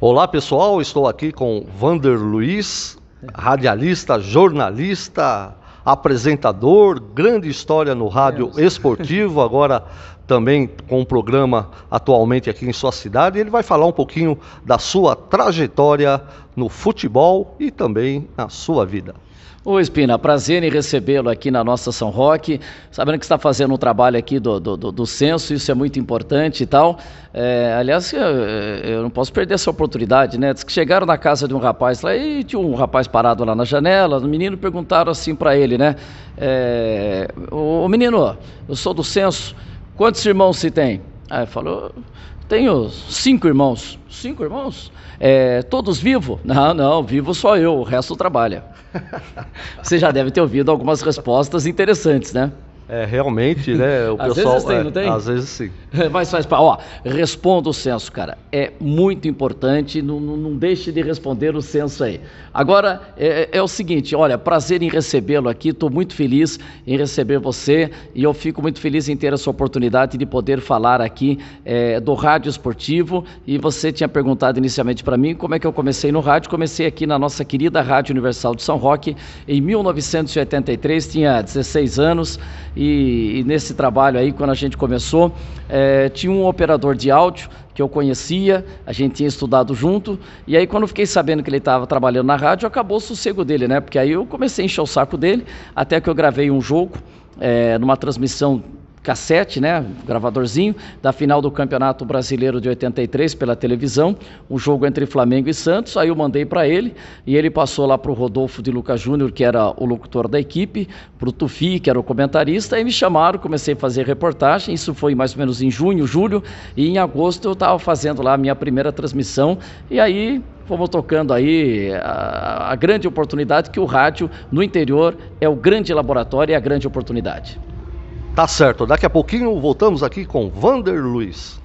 Olá pessoal, estou aqui com Vander Luiz, radialista, jornalista, apresentador, grande história no rádio esportivo, agora também com um programa atualmente aqui em sua cidade. Ele vai falar um pouquinho da sua trajetória no futebol e também na sua vida. Ô Espina, prazer em recebê-lo aqui na nossa São Roque. Sabendo que está fazendo um trabalho aqui do, do, do, do censo, isso é muito importante e tal. É, aliás, eu, eu, não posso perder essa oportunidade, né? Diz que chegaram na casa de um rapaz lá e tinha um rapaz parado lá na janela. O menino perguntaram assim para ele, né? É, ô menino, eu sou do censo, quantos irmãos se tem? Aí falou, tenho cinco irmãos. Cinco irmãos? É, todos vivos? Não, não, vivo só eu, o resto trabalha. Você já deve ter ouvido algumas respostas interessantes, né? É, realmente, né? O às pessoal, vezes tem, é, não tem? às vezes sim. Mas faz para. Ó, responda o censo, cara. É muito importante, não, não deixe de responder o censo aí. Agora, é, é, é o seguinte: olha, prazer em recebê-lo aqui, estou muito feliz em receber você e eu fico muito feliz em ter essa oportunidade de poder falar aqui é, do rádio esportivo. E você tinha perguntado inicialmente para mim como é que eu comecei no rádio. Comecei aqui na nossa querida Rádio Universal de São Roque em 1983, tinha 16 anos e, e nesse trabalho aí, quando a gente começou, é, tinha um operador de áudio que eu conhecia, a gente tinha estudado junto, e aí quando eu fiquei sabendo que ele estava trabalhando na rádio, acabou o sossego dele, né? Porque aí eu comecei a encher o saco dele, até que eu gravei um jogo é, numa transmissão cassete, né, gravadorzinho, da final do Campeonato Brasileiro de 83 pela televisão, um jogo entre Flamengo e Santos, aí eu mandei para ele e ele passou lá para o Rodolfo de Lucas Júnior, que era o locutor da equipe, para o Tufi, que era o comentarista, e me chamaram, comecei a fazer reportagem, isso foi mais ou menos em junho, julho, e em agosto eu estava fazendo lá a minha primeira transmissão, e aí fomos tocando aí a, a grande oportunidade que o rádio no interior é o grande laboratório e a grande oportunidade. Tá certo. Daqui a pouquinho voltamos aqui com Vander Luiz.